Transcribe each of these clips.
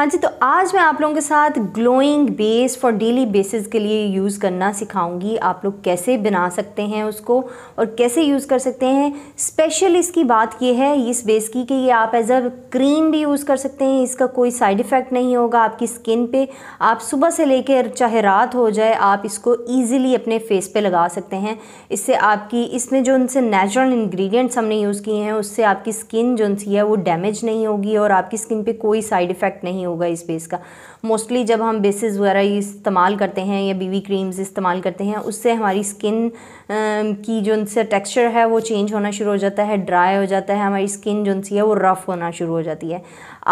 हाँ जी तो आज मैं आप लोगों के साथ glowing base for daily basis के लिए यूज़ करना सिखाऊंगी आप लोग कैसे बना सकते हैं उसको और कैसे यूज़ कर सकते हैं स्पेशल इसकी बात ये है इस बेस की कि ये आप एज अ क्रीम भी यूज़ कर सकते हैं इसका कोई साइड इफ़ेक्ट नहीं होगा आपकी स्किन पे आप सुबह से लेकर चाहे रात हो जाए आप इसको ईज़िली अपने फेस पर लगा सकते हैं इससे आपकी इसमें जो उनसे नेचुरल इन्ग्रीडियंट्स हमने यूज़ किए हैं उससे आपकी स्किन जो है वो डैमेज नहीं होगी और आपकी स्किन पर कोई साइड इफ़ेक्ट नहीं होगा इस बेस का मोस्टली जब हम बेसिस वगैरह इस्तेमाल करते हैं या बीवी क्रीम्स इस्तेमाल करते हैं उससे हमारी स्किन की जो उनसे टेक्सचर है वो चेंज होना शुरू हो जाता है ड्राई हो जाता है हमारी स्किन जो उनसी है वो रफ़ होना शुरू हो जाती है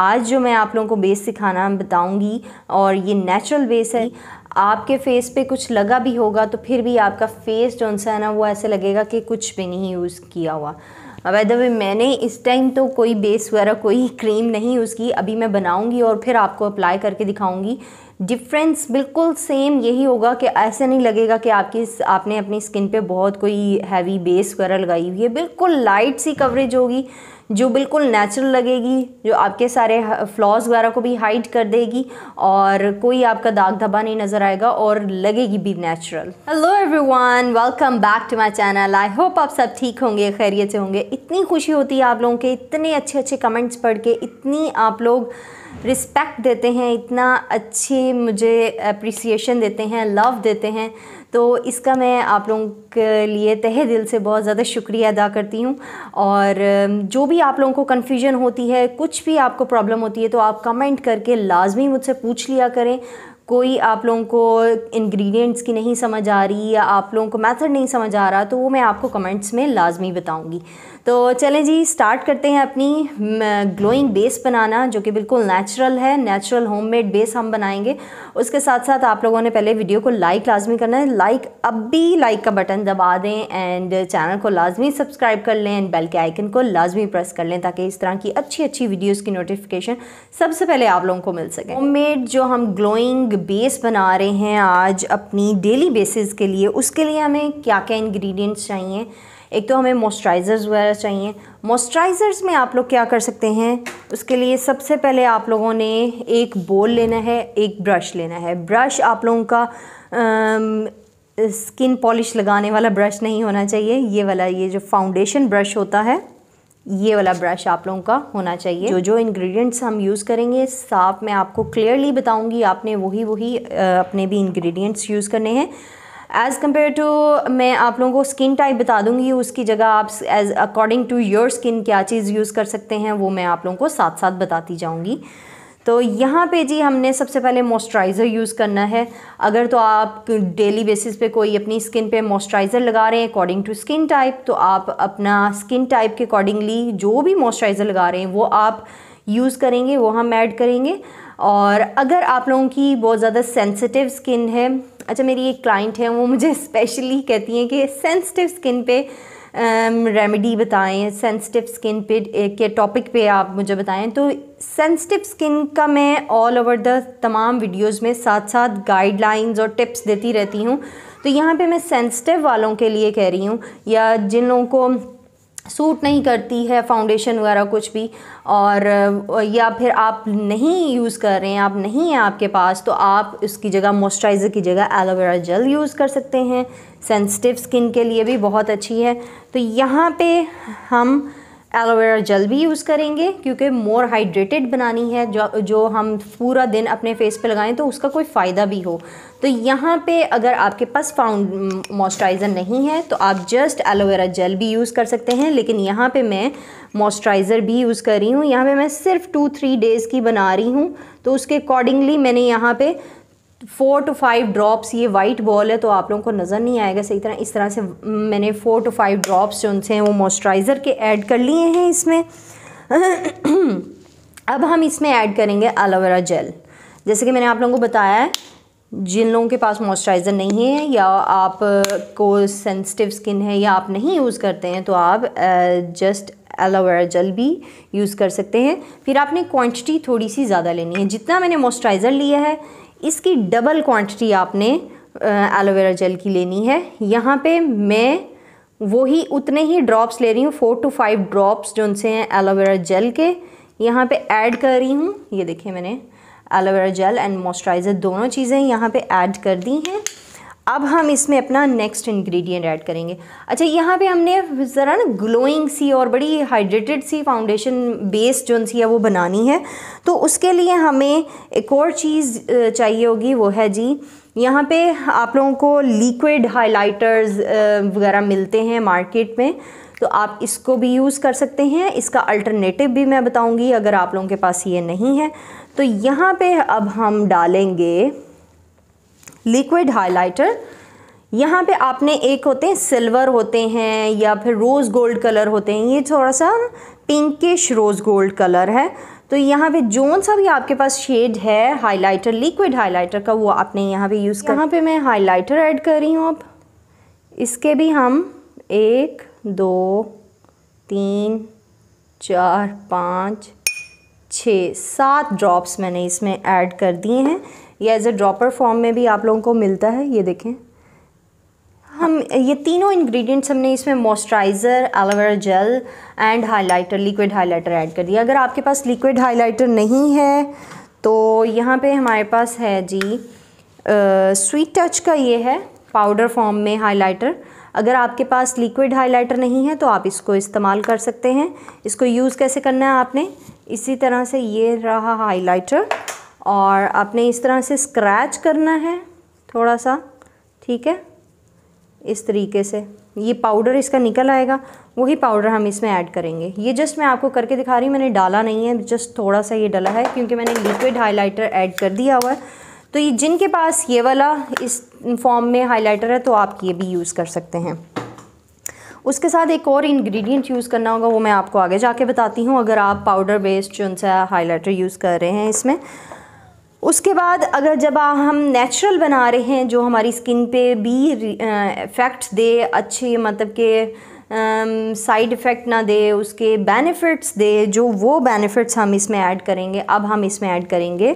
आज जो मैं आप लोगों को बेस सिखाना बताऊँगी और ये नेचुरल बेस है आपके फेस पे कुछ लगा भी होगा तो फिर भी आपका फेस जो है ना वो ऐसे लगेगा कि कुछ भी नहीं यूज़ किया हुआ बाय द वे मैंने इस टाइम तो कोई बेस वगैरह कोई क्रीम नहीं यूज़ की अभी मैं बनाऊंगी और फिर आपको अप्लाई करके दिखाऊंगी डिफरेंस बिल्कुल सेम यही होगा कि ऐसे नहीं लगेगा कि आपकी आपने अपनी स्किन पे बहुत कोई हैवी बेस वगैरह लगाई हुई है बिल्कुल लाइट सी कवरेज होगी जो बिल्कुल नेचुरल लगेगी जो आपके सारे फ्लॉज वगैरह को भी हाइड कर देगी और कोई आपका दाग धब्बा नहीं नज़र आएगा और लगेगी भी natural hello everyone welcome back to my channel I hope आप सब ठीक होंगे खैरियत से होंगे इतनी खुशी होती है आप लोगों के इतने अच्छे अच्छे कमेंट्स पढ़ के इतनी आप लोग रिस्पेक्ट देते हैं इतना अच्छी मुझे अप्रिसिएशन देते हैं लव देते हैं तो इसका मैं आप लोगों के लिए तहे दिल से बहुत ज़्यादा शुक्रिया अदा करती हूँ और जो भी आप लोगों को कन्फ्यूजन होती है कुछ भी आपको प्रॉब्लम होती है तो आप कमेंट करके लाजमी मुझसे पूछ लिया करें कोई आप लोगों को इंग्रेडिएंट्स की नहीं समझ आ रही या आप लोगों को मेथड नहीं समझ आ रहा तो वो मैं आपको कमेंट्स में लाजमी बताऊंगी तो चलें जी स्टार्ट करते हैं अपनी ग्लोइंग बेस बनाना जो कि बिल्कुल नेचुरल है नेचुरल होममेड बेस हम बनाएंगे उसके साथ साथ आप लोगों ने पहले वीडियो को लाइक लाजमी करना है लाइक अब भी लाइक का बटन दबा दें एंड चैनल को लाजमी सब्सक्राइब कर लें एंड बेल के आइकन को लाजमी प्रेस कर लें ताकि इस तरह की अच्छी अच्छी वीडियोज़ की नोटिफिकेशन सबसे पहले आप लोगों को मिल सके होम जो हम ग्लोइंग बेस बना रहे हैं आज अपनी डेली बेसिस के लिए उसके लिए हमें क्या क्या इन्ग्रीडियंट्स चाहिए एक तो हमें मॉइस्चराइज़र्स वगैरह चाहिए मॉइस्चराइज़र्स में आप लोग क्या कर सकते हैं उसके लिए सबसे पहले आप लोगों ने एक बोल लेना है एक ब्रश लेना है ब्रश आप लोगों का स्किन पॉलिश लगाने वाला ब्रश नहीं होना चाहिए ये वाला ये जो फाउंडेशन ब्रश होता है ये वाला ब्रश आप लोगों का होना चाहिए जो जो इंग्रेडिएंट्स हम यूज़ करेंगे साफ मैं आपको क्लियरली बताऊंगी आपने वही वही अपने भी इंग्रेडिएंट्स यूज़ करने हैं एज़ कम्पेयर टू मैं आप लोगों को स्किन टाइप बता दूंगी उसकी जगह आप as according to your skin क्या चीज़ यूज़ कर सकते हैं वो मैं आप लोगों को साथ साथ बताती जाऊँगी तो यहाँ पे जी हमने सबसे पहले मॉइस्चराइज़र यूज़ करना है अगर तो आप डेली बेसिस पे कोई अपनी स्किन पे मॉइस्चराइज़र लगा रहे हैं अकॉर्डिंग टू स्किन टाइप तो आप अपना स्किन टाइप के अकॉर्डिंगली जो भी मॉइस्चराइज़र लगा रहे हैं वो आप यूज़ करेंगे वो हम ऐड करेंगे और अगर आप लोगों की बहुत ज़्यादा सेंसिटिव स्किन है अच्छा मेरी एक क्लाइंट है वो मुझे स्पेशली कहती हैं कि सेंसिटिव स्किन पे रेमेडी बताएं सेंसिटिव स्किन पे के टॉपिक पे आप मुझे बताएं तो सेंसिटिव स्किन का मैं ऑल ओवर द तमाम वीडियोस में साथ साथ गाइडलाइंस और टिप्स देती रहती हूँ तो यहाँ पे मैं सेंसिटिव वालों के लिए कह रही हूँ या जिन लोगों को सूट नहीं करती है फाउंडेशन वगैरह कुछ भी और या फिर आप नहीं यूज़ कर रहे हैं आप नहीं हैं आपके पास तो आप उसकी जगह मॉइस्चराइज़र की जगह एलोवेरा जेल यूज़ कर सकते हैं सेंसिटिव स्किन के लिए भी बहुत अच्छी है तो यहाँ पे हम एलोवेरा जेल भी यूज़ करेंगे क्योंकि मोर हाइड्रेटेड बनानी है जो जो हम पूरा दिन अपने फेस पे लगाएं तो उसका कोई फ़ायदा भी हो तो यहाँ पे अगर आपके पास फाउंड मॉइस्चराइज़र नहीं है तो आप जस्ट एलोवेरा जल भी यूज़ कर सकते हैं लेकिन यहाँ पे मैं मॉइस्चराइज़र भी यूज़ कर रही हूँ यहाँ पे मैं सिर्फ टू थ्री डेज़ की बना रही हूँ तो उसके अकॉर्डिंगली मैंने यहाँ पर फोर टू फाइव ड्रॉप्स ये वाइट बॉल है तो आप लोगों को नज़र नहीं आएगा सही तरह इस तरह से मैंने फ़ोर टू फाइव ड्रॉप्स जो उनसे हैं वो मॉइस्चराइज़र के ऐड कर लिए हैं इसमें अब हम इसमें ऐड करेंगे एलोवेरा जेल जैसे कि मैंने आप लोगों को बताया है जिन लोगों के पास मॉइस्चराइज़र नहीं है या आप को सेंसिटिव स्किन है या आप नहीं यूज़ करते हैं तो आप जस्ट एलोवेरा जेल भी यूज़ कर सकते हैं फिर आपने क्वांटिटी थोड़ी सी ज़्यादा लेनी है जितना मैंने मॉइस्चराइज़र लिया है इसकी डबल क्वांटिटी आपने एलोवेरा जेल की लेनी है यहाँ पे मैं वही उतने ही ड्रॉप्स ले रही हूँ फोर टू फाइव ड्रॉप्स जो उनसे हैं एलोवेरा जेल के यहाँ पे ऐड कर रही हूँ ये देखिए मैंने एलोवेरा जेल एंड मॉइस्चराइज़र दोनों चीज़ें यहाँ पे ऐड कर दी हैं अब हम इसमें अपना नेक्स्ट इंग्रेडिएंट ऐड करेंगे अच्छा यहाँ पे हमने ज़रा ना ग्लोइंग सी और बड़ी हाइड्रेटेड सी फाउंडेशन बेस जो सी है वो बनानी है तो उसके लिए हमें एक और चीज़ चाहिए होगी वो है जी यहाँ पे आप लोगों को लिक्विड हाइलाइटर्स वगैरह मिलते हैं मार्केट में तो आप इसको भी यूज़ कर सकते हैं इसका अल्टरनेटिव भी मैं बताऊँगी अगर आप लोगों के पास ये नहीं है तो यहाँ पर अब हम डालेंगे लिक्विड हाइलाइटर यहाँ पे आपने एक होते हैं सिल्वर होते हैं या फिर रोज़ गोल्ड कलर होते हैं ये थोड़ा सा पिंकिश रोज़ गोल्ड कलर है तो यहाँ पे जोन सा भी आपके पास शेड है हाइलाइटर लिक्विड हाइलाइटर का वो आपने यहाँ पे यूज़ कर यहाँ पे मैं हाइलाइटर ऐड कर रही हूँ अब इसके भी हम एक दो तीन चार पाँच छः सात ड्रॉप्स मैंने इसमें ऐड कर दिए हैं या एज ए ड्रॉपर फॉर्म में भी आप लोगों को मिलता है ये देखें हम ये तीनों इंग्रेडिएंट्स हमने इसमें moisturiser aloe vera gel and highlighter liquid highlighter add कर दिया अगर आपके पास लिक्विड हाइलाइटर नहीं है तो यहाँ पे हमारे पास है जी स्वीट टच का ये है पाउडर फॉर्म में हाइलाइटर अगर आपके पास लिक्विड हाइलाइटर नहीं है तो आप इसको इस्तेमाल कर सकते हैं इसको यूज़ कैसे करना है आपने इसी तरह से ये रहा हाइलाइटर और आपने इस तरह से स्क्रैच करना है थोड़ा सा ठीक है इस तरीके से ये पाउडर इसका निकल आएगा वही पाउडर हम इसमें ऐड करेंगे ये जस्ट मैं आपको करके दिखा रही हूँ मैंने डाला नहीं है जस्ट थोड़ा सा ये डला है क्योंकि मैंने लिक्विड हाइलाइटर ऐड कर दिया हुआ है तो ये जिनके पास ये वाला इस फॉर्म में हाइलाइटर है तो आप ये भी यूज़ कर सकते हैं उसके साथ एक और इंग्रेडिएंट यूज़ करना होगा वो मैं आपको आगे जाके बताती हूँ अगर आप पाउडर बेस्ड जो हाइलाइटर यूज़ कर रहे हैं इसमें उसके बाद अगर जब हम नेचुरल बना रहे हैं जो हमारी स्किन पे भी इफ़ेक्ट्स दे अच्छे मतलब के साइड इफ़ेक्ट ना दे उसके बेनिफिट्स दे जो वो बेनिफिट्स हम इसमें ऐड करेंगे अब हम इसमें ऐड करेंगे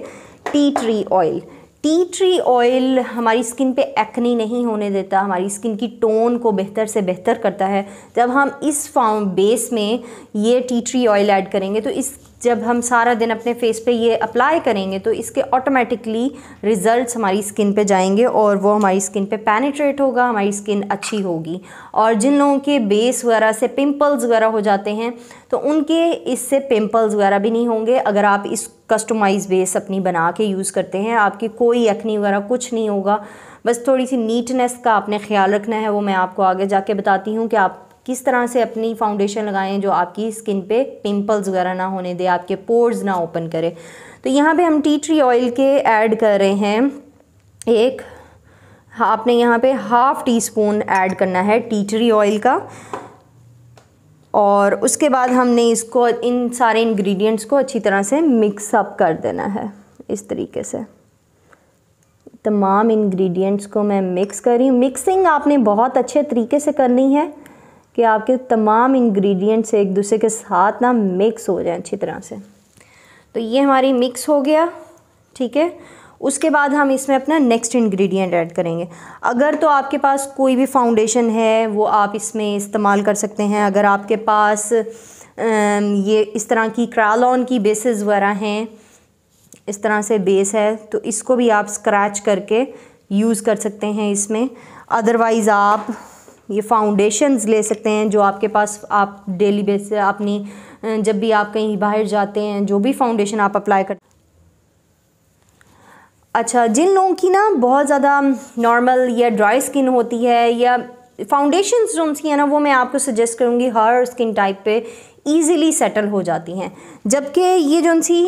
tea tree oil tea tree oil हमारी स्किन पे एक्नी नहीं होने देता हमारी स्किन की टोन को बेहतर से बेहतर करता है जब हम इस फाउंड बेस में ये टी ट्री ऑयल ऐड करेंगे तो इस जब हम सारा दिन अपने फेस पे ये अप्लाई करेंगे तो इसके ऑटोमेटिकली रिज़ल्ट्स हमारी स्किन पे जाएंगे और वो हमारी स्किन पे पैनिट्रेट होगा हमारी स्किन अच्छी होगी और जिन लोगों के बेस वगैरह से पिंपल्स वगैरह हो जाते हैं तो उनके इससे पिंपल्स वगैरह भी नहीं होंगे अगर आप इस कस्टमाइज बेस अपनी बना के यूज़ करते हैं आपकी कोई यखनी वगैरह कुछ नहीं होगा बस थोड़ी सी नीटनेस का आपने ख्याल रखना है वो मैं आपको आगे जाके बताती हूँ कि आप किस तरह से अपनी फाउंडेशन लगाएं जो आपकी स्किन पे पिंपल्स वगैरह ना होने दे आपके पोर्स ना ओपन करें तो यहाँ पे हम टी ट्री ऑयल के ऐड कर रहे हैं एक आपने यहाँ पे हाफ़ टी स्पून ऐड करना है टी ट्री ऑयल का और उसके बाद हमने इसको इन सारे इंग्रेडिएंट्स को अच्छी तरह से मिक्सअप कर देना है इस तरीके से तमाम इंग्रेडिएंट्स को मैं मिक्स कर रही हूँ मिक्सिंग आपने बहुत अच्छे तरीके से करनी है कि आपके तमाम इंग्रेडिएंट्स एक दूसरे के साथ ना मिक्स हो जाएं अच्छी तरह से तो ये हमारी मिक्स हो गया ठीक है उसके बाद हम इसमें अपना नेक्स्ट इंग्रेडिएंट ऐड करेंगे अगर तो आपके पास कोई भी फाउंडेशन है वो आप इसमें इस्तेमाल कर सकते हैं अगर आपके पास ये इस तरह की क्रालॉन की बेसिस वगैरह हैं इस तरह से बेस है तो इसको भी आप स्क्रैच करके यूज़ कर सकते हैं इसमें अदरवाइज़ आप ये फाउंडेशंस ले सकते हैं जो आपके पास आप डेली बेस अपनी जब भी आप कहीं बाहर जाते हैं जो भी फाउंडेशन आप अप्लाई कर अच्छा जिन लोगों की ना बहुत ज़्यादा नॉर्मल या ड्राई स्किन होती है या फाउंडेशन जो उनकी है ना वो मैं आपको सजेस्ट करूँगी हर स्किन टाइप पे ईज़िली सेटल हो जाती हैं जबकि ये जो उनकी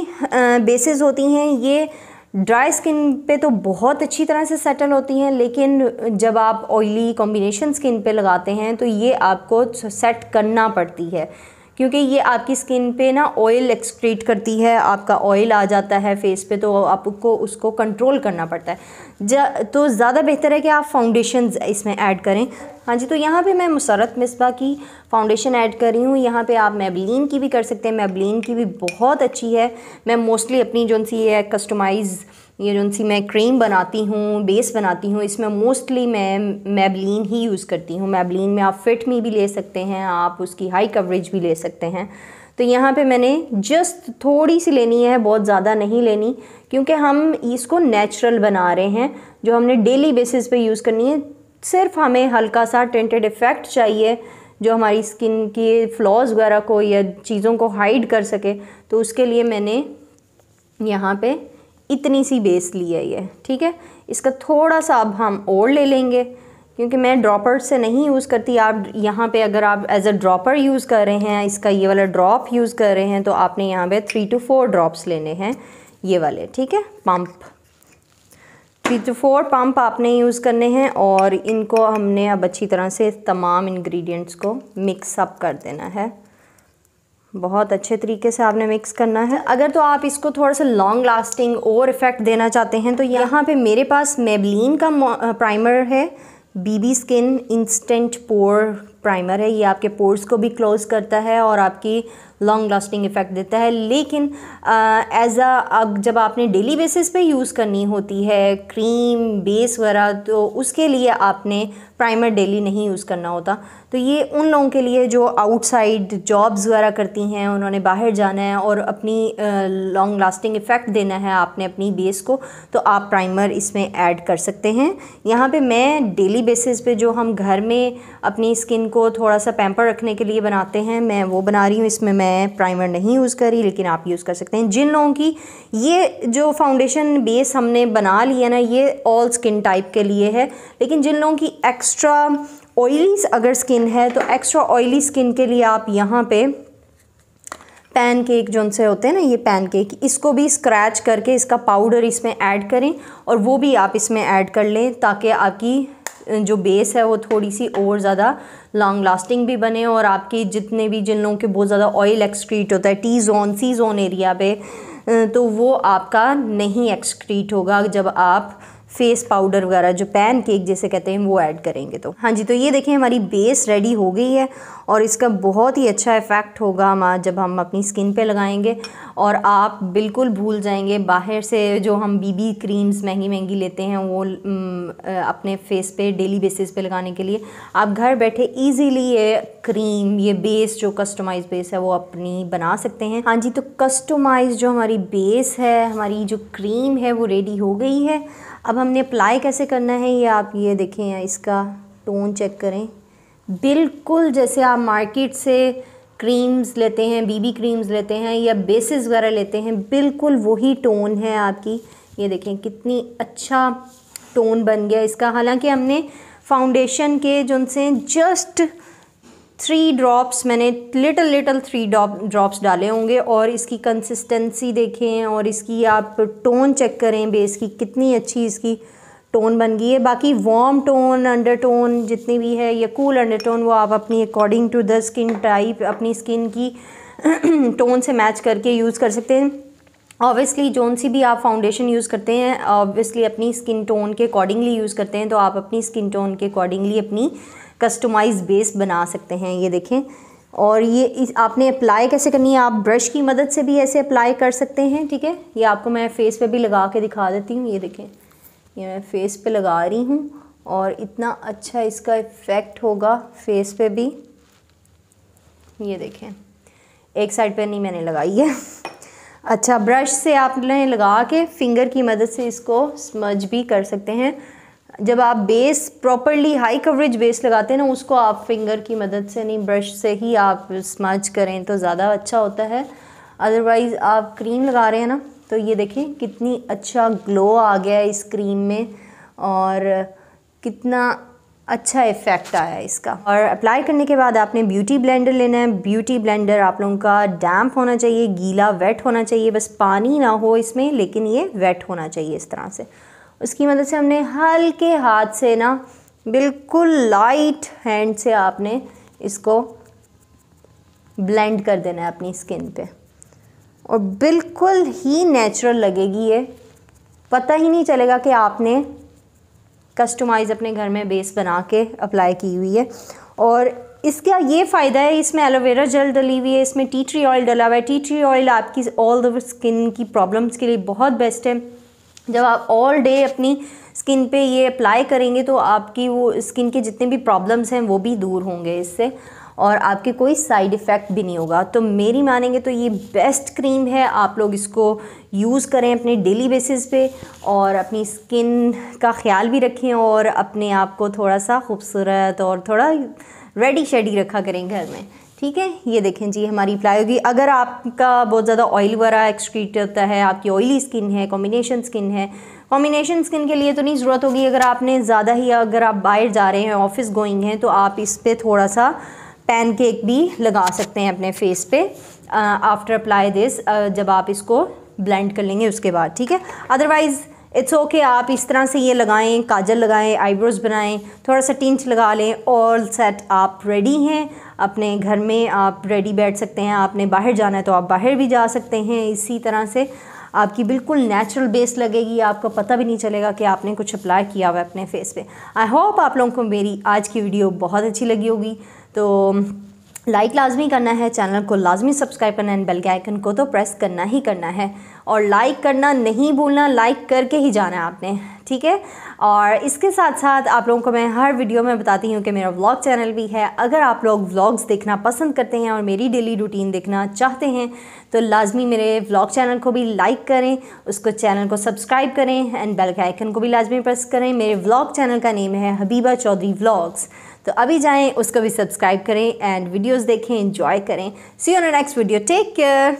बेसिस होती हैं ये ड्राई स्किन पे तो बहुत अच्छी तरह से सेटल होती हैं लेकिन जब आप ऑयली कॉम्बिनेशन स्किन पे लगाते हैं तो ये आपको सेट करना पड़ती है क्योंकि ये आपकी स्किन पे ना ऑयल एक्सक्रीट करती है आपका ऑयल आ जाता है फेस पे तो आपको उसको कंट्रोल करना पड़ता है जा, तो ज़्यादा बेहतर है कि आप फाउंडेशन इसमें ऐड करें हाँ जी तो यहाँ पे मैं मुसरत मिसबा की फाउंडेशन ऐड कर रही हूँ यहाँ पे आप मेबलिन की भी कर सकते हैं मेबलिन की भी बहुत अच्छी है मैं मोस्टली अपनी जो सी कस्टमाइज़ ये जो सी मैं क्रीम बनाती हूँ बेस बनाती हूँ इसमें मोस्टली मैं मेबलिन ही यूज़ करती हूँ मैबलिन में आप फिट में भी ले सकते हैं आप उसकी हाई कवरेज भी ले सकते हैं तो यहाँ पे मैंने जस्ट थोड़ी सी लेनी है बहुत ज़्यादा नहीं लेनी क्योंकि हम इसको नेचुरल बना रहे हैं जो हमने डेली बेसिस पे यूज़ करनी है सिर्फ हमें हल्का सा टेंटेड इफ़ेक्ट चाहिए जो हमारी स्किन के फ्लॉज वगैरह को या चीज़ों को हाइड कर सके तो उसके लिए मैंने यहाँ पे इतनी सी बेस ली है ये ठीक है इसका थोड़ा सा अब हम और ले लेंगे क्योंकि मैं ड्रॉपर से नहीं यूज़ करती आप यहाँ पे अगर आप एज अ ड्रॉपर यूज़ कर रहे हैं इसका ये वाला ड्रॉप यूज़ कर रहे हैं तो आपने यहाँ पे थ्री टू फोर ड्रॉप्स लेने हैं ये वाले ठीक है pump three two four pump आपने यूज़ करने हैं और इनको हमने अब अच्छी तरह से तमाम इन्ग्रीडियंट्स को मिक्सअप कर देना है बहुत अच्छे तरीके से आपने मिक्स करना है अगर तो आप इसको थोड़ा सा लॉन्ग लास्टिंग और इफ़ेक्ट देना चाहते हैं तो यहाँ पे मेरे पास मेबलिन का प्राइमर है BB skin instant pore primer है ये आपके पोर्स को भी क्लोज़ करता है और आपकी लॉन्ग लास्टिंग इफ़ेक्ट देता है लेकिन एज अ अब जब आपने डेली बेसिस पे यूज़ करनी होती है क्रीम बेस वगैरह तो उसके लिए आपने प्राइमर डेली नहीं यूज़ करना होता तो ये उन लोगों के लिए जो आउटसाइड जॉब्स वगैरह करती हैं उन्होंने बाहर जाना है और अपनी लॉन्ग लास्टिंग इफ़ेक्ट देना है आपने अपनी बेस को तो आप प्राइमर इसमें ऐड कर सकते हैं यहाँ पे मैं डेली बेसिस पे जो हम घर में अपनी स्किन को थोड़ा सा पैम्पर रखने के लिए बनाते हैं मैं वो बना रही हूँ इसमें मैं प्राइमर नहीं यूज़ करी लेकिन आप यूज़ कर सकते हैं जिन लोगों की ये जो फाउंडेशन बेस हमने बना लिया ना ये ऑल स्किन टाइप के लिए है लेकिन जिन लोगों की एक्स्ट्रा ऑयली अगर स्किन है तो एक्स्ट्रा ऑयली स्किन के लिए आप यहाँ पर पैन केक जो उनसे होते हैं ना ये पैन केक इसको भी स्क्रैच करके इसका पाउडर इसमें ऐड करें और वो भी आप इसमें ऐड कर लें ताकि आपकी जो बेस है वो थोड़ी सी और ज़्यादा लॉन्ग लास्टिंग भी बने और आपकी जितने भी जिन लोगों के बहुत ज़्यादा ऑयल एक्सक्रीट होता है T zone C zone area पे तो वो आपका नहीं एक्सक्रीट होगा जब आप फेस पाउडर वगैरह जो पैन केक जैसे कहते हैं वो ऐड करेंगे तो हाँ जी तो ये देखें हमारी बेस रेडी हो गई है और इसका बहुत ही अच्छा इफ़ेक्ट होगा हम जब हम अपनी स्किन पे लगाएंगे और आप बिल्कुल भूल जाएंगे बाहर से जो हम बीबी क्रीम्स महंगी महंगी लेते हैं वो अपने फेस पे डेली बेसिस पे लगाने के लिए आप घर बैठे ईजीली ये क्रीम ये बेस जो कस्टमाइज बेस है वो अपनी बना सकते हैं हाँ जी तो कस्टमाइज जो हमारी बेस है हमारी जो क्रीम है वो रेडी हो गई है अब हमने अप्लाई कैसे करना है ये आप ये देखें इसका टोन चेक करें बिल्कुल जैसे आप मार्केट से क्रीम्स लेते हैं बीबी क्रीम्स लेते हैं या बेसिस वगैरह लेते हैं बिल्कुल वही टोन है आपकी ये देखें कितनी अच्छा टोन बन गया इसका हालांकि हमने फाउंडेशन के जो उनसे जस्ट थ्री ड्रॉप्स मैंने लिटल लिटल थ्री ड्रॉप्स डाले होंगे और इसकी कंसिस्टेंसी देखें और इसकी आप टोन चेक करें बेस की कितनी अच्छी इसकी टोन बन गई है बाकी वार्म टोन अंडर टोन जितनी भी है या कूल अंडर टोन वो आप अपनी according to the skin type अपनी स्किन की टोन से मैच करके यूज़ कर सकते हैं ऑब्वियसली जोन सी भी आप फाउंडेशन यूज़ करते हैं ऑब्वियसली अपनी स्किन टोन के अकॉर्डिंगली यूज़ करते हैं तो आप अपनी स्किन टोन के अकॉर्डिंगली अपनी कस्टमाइज बेस बना सकते हैं ये देखें और ये इस, आपने अप्लाई कैसे करनी है आप ब्रश की मदद से भी ऐसे अप्लाई कर सकते हैं ठीक है ये आपको मैं फ़ेस पे भी लगा के दिखा देती हूँ ये देखें ये मैं फ़ेस पे लगा रही हूँ और इतना अच्छा इसका इफ़ेक्ट होगा फेस पे भी ये देखें एक साइड पे नहीं मैंने लगाई है अच्छा ब्रश से आपने लगा के फिंगर की मदद से इसको स्मज भी कर सकते हैं जब आप base properly high coverage base लगाते हैं ना उसको आप फिंगर की मदद से नहीं ब्रश से ही आप स्मच करें तो ज़्यादा अच्छा होता है अदरवाइज़ आप क्रीम लगा रहे हैं ना तो ये देखें कितनी अच्छा ग्लो आ गया है इस क्रीम में और कितना अच्छा इफ़ेक्ट आया इसका और अप्लाई करने के बाद आपने ब्यूटी ब्लेंडर लेना है ब्यूटी ब्लेंडर आप लोगों का डैम्प होना चाहिए गीला वेट होना चाहिए बस पानी ना हो इसमें लेकिन ये वेट होना चाहिए इस तरह से उसकी मदद से हमने हल्के हाथ से ना बिल्कुल लाइट हैंड से आपने इसको ब्लेंड कर देना है अपनी स्किन पे और बिल्कुल ही नेचुरल लगेगी ये पता ही नहीं चलेगा कि आपने कस्टमाइज़ अपने घर में बेस बना के अप्लाई की हुई है और इसका ये फ़ायदा है इसमें एलोवेरा जेल डली हुई है इसमें टी ट्री ऑयल डला हुआ है टी ट्री ऑयल आपकी ऑल द स्किन की प्रॉब्लम्स के लिए बहुत बेस्ट है जब आप ऑल डे अपनी स्किन पे ये अप्लाई करेंगे तो आपकी वो स्किन के जितने भी प्रॉब्लम्स हैं वो भी दूर होंगे इससे और आपके कोई साइड इफ़ेक्ट भी नहीं होगा तो मेरी मानेंगे तो ये बेस्ट क्रीम है आप लोग इसको यूज़ करें अपने डेली बेसिस पे और अपनी स्किन का ख्याल भी रखें और अपने आप को थोड़ा सा खूबसूरत और थोड़ा रेडी शेडी रखा करें घर में ठीक है ये देखें जी हमारी अप्लाई होगी अगर आपका बहुत ज़्यादा ऑयल वगैरह एक्सक्रीट होता है आपकी ऑयली स्किन है कॉम्बिनेशन स्किन है कॉम्बिनेशन स्किन के लिए तो नहीं ज़रूरत होगी अगर आपने ज़्यादा ही अगर आप बाहर जा रहे हैं ऑफिस गोइंग हैं तो आप इस पर थोड़ा सा पैन भी लगा सकते हैं अपने फेस पे आफ्टर अप्लाई दिस जब आप इसको ब्लेंड कर लेंगे उसके बाद ठीक है अदरवाइज़ इट्स ओके आप इस तरह से ये लगाएं काजल लगाएं आईब्रोज बनाएं थोड़ा सा टिंच लगा लें ऑल सेट आप रेडी हैं अपने घर में आप रेडी बैठ सकते हैं आपने बाहर जाना है तो आप बाहर भी जा सकते हैं इसी तरह से आपकी बिल्कुल नेचुरल बेस लगेगी आपको पता भी नहीं चलेगा कि आपने कुछ अप्लाई किया हुआ है अपने फेस पे आई होप आप लोगों को मेरी आज की वीडियो बहुत अच्छी लगी होगी तो लाइक लाजमी करना है चैनल को लाजमी सब्सक्राइब करना है एंड बेल के आइकन को तो प्रेस करना ही करना है और लाइक करना नहीं भूलना लाइक करके ही जाना है आपने ठीक है और इसके साथ साथ आप लोगों को मैं हर वीडियो में बताती हूँ कि मेरा व्लॉग चैनल भी है अगर आप लोग व्लॉग्स देखना पसंद करते हैं और मेरी डेली रूटीन देखना चाहते हैं तो लाजमी मेरे व्लॉग चैनल को भी लाइक करें उसको चैनल को सब्सक्राइब करें एंड बेल के आइकन को भी लाजमी प्रेस करें मेरे व्लॉग चैनल का नेम है हबीबा चौधरी व्लॉग्स तो अभी जाएं उसको भी सब्सक्राइब करें एंड वीडियोस देखें एंजॉय करें see you next video take care